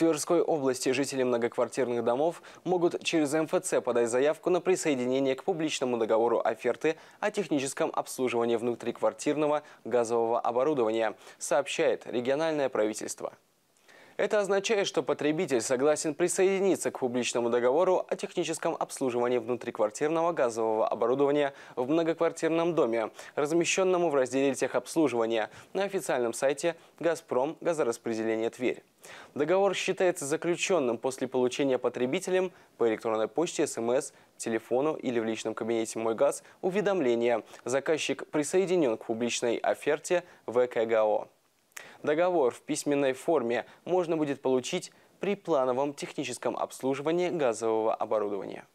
Тверской области жители многоквартирных домов могут через МФЦ подать заявку на присоединение к публичному договору оферты о техническом обслуживании внутриквартирного газового оборудования, сообщает региональное правительство. Это означает, что потребитель согласен присоединиться к публичному договору о техническом обслуживании внутриквартирного газового оборудования в многоквартирном доме, размещенному в разделе техобслуживания на официальном сайте «Газпром газораспределение Тверь». Договор считается заключенным после получения потребителем по электронной почте, смс, телефону или в личном кабинете «Мой газ» уведомления «Заказчик присоединен к публичной оферте ВКГО». Договор в письменной форме можно будет получить при плановом техническом обслуживании газового оборудования.